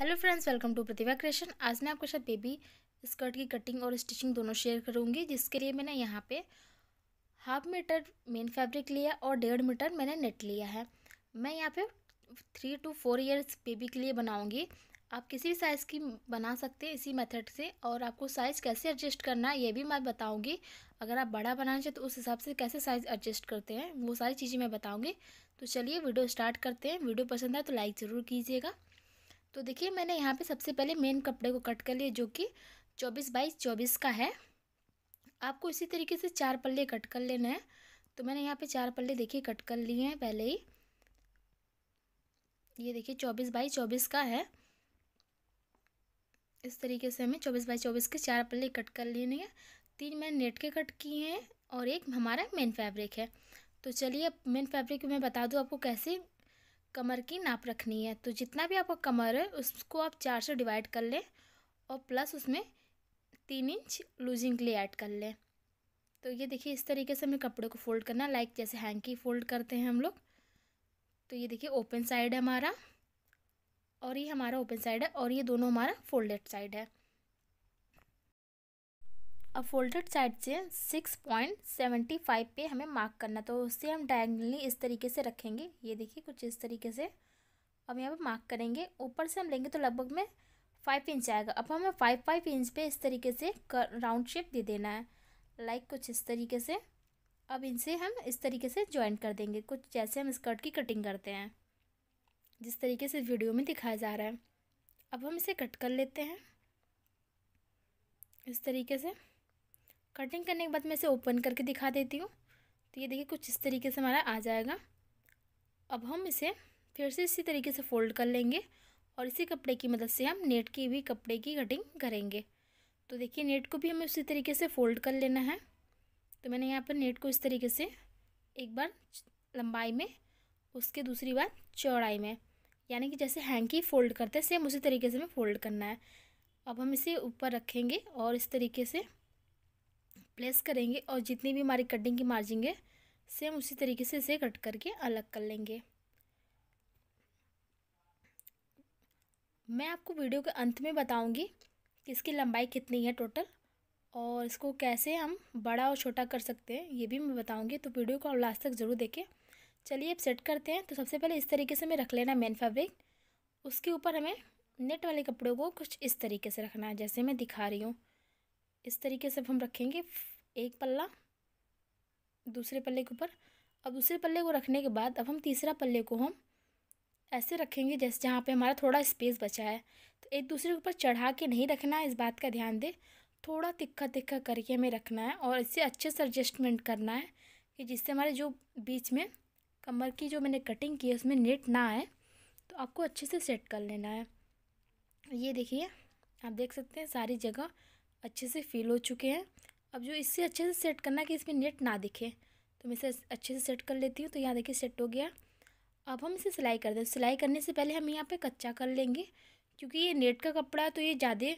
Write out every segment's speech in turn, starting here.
hello friends welcome to Pratibha creation आज मैं आपके साथ बेबी स्कर्ट की कटिंग और स्टिचिंग दोनों शेयर करूँगी जिसके लिए मैंने यहाँ पे हाफ मीटर मेन फैब्रिक लिया और डेढ़ मीटर मैंने नेट लिया है मैं यहाँ पे three to four years baby के लिए बनाऊँगी आप किसी भी साइज़ की बना सकते हैं इसी मेथड से और आपको साइज़ कैसे एडजस्ट करना है ये भी मैं बताऊँगी अगर आप बड़ा बनाना चाहें तो उस हिसाब से कैसे साइज़ एडजस्ट करते हैं वो सारी चीज़ें मैं बताऊँगी तो चलिए वीडियो स्टार्ट करते हैं वीडियो पसंद आए तो लाइक ज़रूर कीजिएगा तो देखिए मैंने यहाँ पे सबसे पहले मेन कपड़े को कट कर लिया जो कि चौबीस बाई चौबीस का है आपको इसी तरीके से चार पल्ले कट कर लेना है तो मैंने यहाँ पे चार पल्ले देखिए कट कर लिए हैं पहले ही ये देखिए चौबीस बाई चौबीस का है इस तरीके से हमें चौबीस बाई चौबीस के चार पल्ले कट कर लेने हैं तीन मैंने नेट के कट किए हैं और एक हमारा मेन फैब्रिक है तो चलिए मेन फैब्रिक मैं बता दूँ आपको कैसे कमर की नाप रखनी है तो जितना भी आपका कमर है उसको आप चार से डिवाइड कर लें और प्लस उसमें तीन इंच लूजिंग के लिए ऐड कर लें तो ये देखिए इस तरीके से हमें कपड़े को फोल्ड करना लाइक जैसे हैंकी फोल्ड करते हैं हम लोग तो ये देखिए ओपन साइड है हमारा और ये हमारा ओपन साइड है और ये दोनों हमारा फोल्डेड साइड है अब फोल्डेड साइड से सिक्स पॉइंट सेवेंटी फाइव पे हमें मार्क करना तो उससे हम डायगनली इस तरीके से रखेंगे ये देखिए कुछ इस तरीके से अब यहाँ पे मार्क करेंगे ऊपर से हम लेंगे तो लगभग में फाइव इंच आएगा अब हमें फाइव फाइव इंच पे इस तरीके से कर राउंड शेप दे देना है लाइक कुछ इस तरीके से अब इनसे हम इस तरीके से ज्वाइन कर देंगे कुछ जैसे हम स्कर्ट की कटिंग करते हैं जिस तरीके से वीडियो में दिखाया जा रहा है अब हम इसे कट कर लेते हैं इस तरीके से कटिंग करने के बाद मैं इसे ओपन करके दिखा देती हूँ तो ये देखिए कुछ इस तरीके से हमारा आ जाएगा अब हम इसे फिर से इसी तरीके से फोल्ड कर लेंगे और इसी कपड़े की मदद से हम नेट की भी कपड़े की कटिंग करेंगे तो देखिए नेट को भी हमें उसी तरीके से फोल्ड कर लेना है तो मैंने यहाँ पर नेट को इस तरीके से एक बार लंबाई में उसके दूसरी बार चौड़ाई में यानी कि जैसे हैंकी फोल्ड करते हैं सेम उसी तरीके से हमें फोल्ड करना है अब हम इसे ऊपर रखेंगे और इस तरीके से प्लेस करेंगे और जितनी भी हमारी कटिंग की मार्जिंग है सेम उसी तरीके से इसे कट करके अलग कर लेंगे मैं आपको वीडियो के अंत में बताऊंगी कि इसकी लंबाई कितनी है टोटल और इसको कैसे हम बड़ा और छोटा कर सकते हैं ये भी मैं बताऊंगी तो वीडियो को आप लास्ट तक ज़रूर देखें चलिए अब सेट करते हैं तो सबसे पहले इस तरीके से हमें रख लेना मेन फैब्रिक उसके ऊपर हमें नेट वाले कपड़ों को कुछ इस तरीके से रखना है जैसे मैं दिखा रही हूँ इस तरीके से हम रखेंगे एक पल्ला दूसरे पल्ले के ऊपर अब दूसरे पल्ले को रखने के बाद अब हम तीसरा पल्ले को हम ऐसे रखेंगे जैसे जहाँ पे हमारा थोड़ा स्पेस बचा है तो एक दूसरे के ऊपर चढ़ा के नहीं रखना है इस बात का ध्यान दें थोड़ा तिक्खा तिक्खा करके हमें रखना है और इससे अच्छे से एडजस्टमेंट करना है कि जिससे हमारे जो बीच में कमर की जो मैंने कटिंग की है उसमें नेट ना आए तो आपको अच्छे से सेट कर लेना है ये देखिए आप देख सकते हैं सारी जगह अच्छे से फील हो चुके हैं अब जो इससे अच्छे से सेट करना कि इसमें नेट ना दिखे तो मैं इसे अच्छे से सेट कर लेती हूँ तो यहाँ देखिए सेट हो गया अब हम इसे सिलाई कर दें सिलाई करने से पहले हम यहाँ पे कच्चा कर लेंगे क्योंकि ये नेट का कपड़ा तो ये ज़्यादा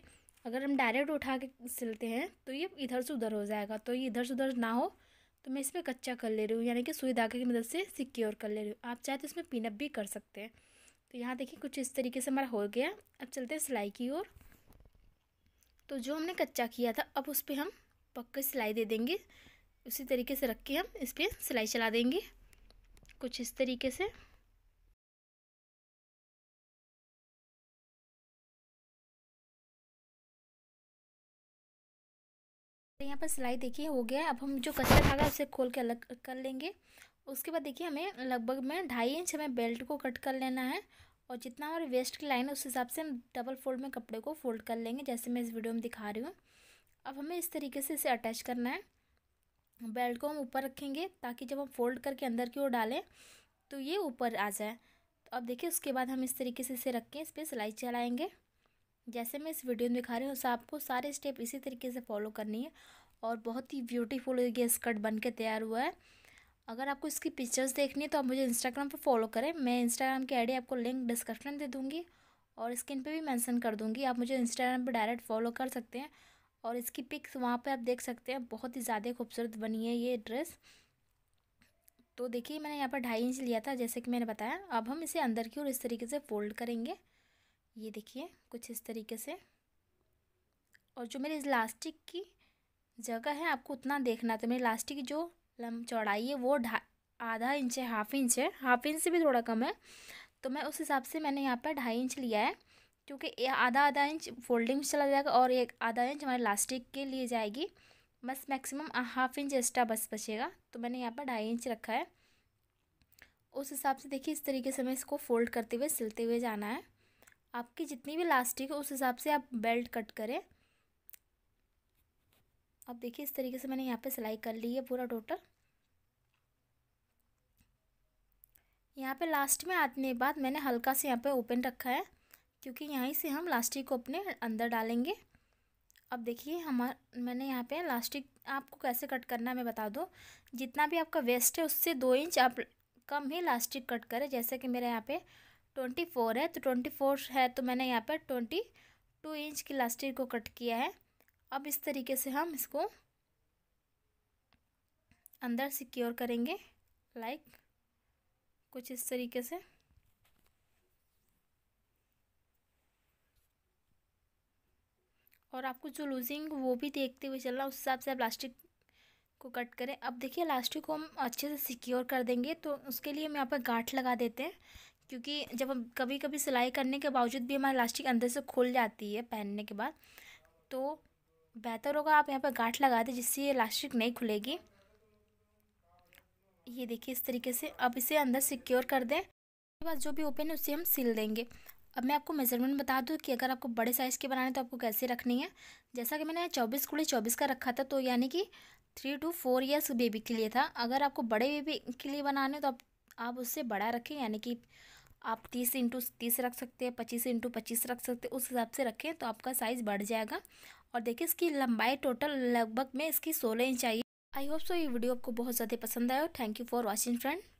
अगर हम डायरेक्ट उठा के सिलते हैं तो ये इधर से उधर हो जाएगा तो ये इधर से उधर ना हो तो मैं इस पर कच्चा कर ले रही हूँ यानी कि सुई धागे की मदद से सिक्योर कर ले रही हूँ आप चाहे तो इसमें पिनअप भी कर सकते हैं तो यहाँ देखिए कुछ इस तरीके से हमारा हो गया अब चलते हैं सिलाई की ओर तो जो हमने कच्चा किया था अब उस पर हम पक्के सिलाई दे देंगे उसी तरीके से रख के हम इस पर सिलाई चला देंगे कुछ इस तरीके से तो यहाँ पर सिलाई देखिए हो गया अब हम जो कच्चा धागा उसे खोल के अलग कर लेंगे उसके बाद देखिए हमें लगभग में ढाई इंच हमें बेल्ट को कट कर लेना है और जितना हमारे वेस्ट की लाइन है उस हिसाब से हम डबल फोल्ड में कपड़े को फोल्ड कर लेंगे जैसे मैं इस वीडियो में दिखा रही हूँ अब हमें इस तरीके से इसे अटैच करना है बेल्ट को हम ऊपर रखेंगे ताकि जब हम फोल्ड करके अंदर की ओर डालें तो ये ऊपर आ जाए तो अब देखिए उसके बाद हम इस तरीके से इसे रखें इस पर सिलाई चलाएँगे जैसे मैं इस वीडियो में दिखा रही हूँ उस आपको सारे स्टेप इसी तरीके से फॉलो करनी है और बहुत ही ब्यूटीफुल ये स्कर्ट बन के तैयार हुआ है अगर आपको इसकी पिक्चर्स देखनी है तो आप मुझे इंस्टाग्राम पर फॉलो करें मैं इंस्टाग्राम की आईडी आपको लिंक डिस्क्रिप्शन दे दूँगी और स्क्रीन पे भी मेंशन कर दूँगी आप मुझे इंस्टाग्राम पे डायरेक्ट फॉलो कर सकते हैं और इसकी पिक्स वहाँ पे आप देख सकते हैं बहुत ही ज़्यादा खूबसूरत बनी है ये ड्रेस तो देखिए मैंने यहाँ पर ढाई इंच लिया था जैसे कि मैंने बताया अब हम इसे अंदर की ओर इस तरीके से फोल्ड करेंगे ये देखिए कुछ इस तरीके से और जो मेरे इलास्टिक की जगह है आपको उतना देखना तो मेरे इलास्टिक जो लम चौड़ाई है वो ढा आधा इंच है हाफ इंच है हाफ इंच से भी थोड़ा कम है तो मैं उस हिसाब से मैंने यहाँ पर ढाई इंच लिया है क्योंकि आधा आधा इंच फोल्डिंग में चला जाएगा और एक आधा इंच हमारे लास्टिक के लिए जाएगी बस मैक्सिमम हाफ इंच एक्स्ट्रा बस बचेगा तो मैंने यहाँ पर ढाई इंच रखा है उस हिसाब से देखिए इस तरीके से हमें इसको फोल्ड करते हुए सिलते हुए जाना है आपकी जितनी भी लास्टिक है उस हिसाब से आप बेल्ट कट करें अब देखिए इस तरीके से मैंने यहाँ पे सिलाई कर ली है पूरा टोटल यहाँ पे लास्ट में आने के बाद मैंने हल्का से यहाँ पे ओपन रखा है क्योंकि यहीं से हम लास्टिक को अपने अंदर डालेंगे अब देखिए हम मैंने यहाँ पे लास्टिक आपको कैसे कट करना है मैं बता दूँ जितना भी आपका वेस्ट है उससे दो इंच आप कम ही लास्टिक कट करें जैसे कि मेरे यहाँ पर ट्वेंटी फोर है तो ट्वेंटी फोर है तो मैंने यहाँ पर ट्वेंटी टू इंच की लास्टिक को कट किया है अब इस तरीके से हम इसको अंदर सिक्योर करेंगे लाइक कुछ इस तरीके से और आपको जो लूजिंग वो भी देखते हुए चलना उस हिसाब से आप प्लास्टिक को कट करें अब देखिए लास्टिक को हम अच्छे से सिक्योर कर देंगे तो उसके लिए हम यहाँ पर गांठ लगा देते हैं क्योंकि जब हम कभी कभी सिलाई करने के बावजूद भी हमारी लास्टिक अंदर से खुल जाती है पहनने के बाद तो बेहतर होगा आप यहाँ पर गांठ लगा दें जिससे ये इलास्टिक नहीं खुलेगी ये देखिए इस तरीके से अब इसे अंदर सिक्योर कर दें उसके बाद जो भी ओपन है उसे हम सिल देंगे अब मैं आपको मेज़रमेंट बता दूँ कि अगर आपको बड़े साइज़ के बनाने तो आपको कैसे रखनी है जैसा कि मैंने चौबीस कुड़ी चौबीस का रखा था तो यानी कि three to four years baby के लिए था अगर आपको बड़े बेबी के लिए बनाने तो आप, आप उससे बड़ा रखें यानी कि आप तीस इंटू तीस रख सकते हैं पच्चीस इंटू पच्चीस रख सकते हैं उस हिसाब से रखें तो आपका साइज़ बढ़ जाएगा और देखिए इसकी लंबाई टोटल लगभग में इसकी सोलह inch I I hope so ये वीडियो आपको बहुत ज़्यादा पसंद आया thank you for watching friend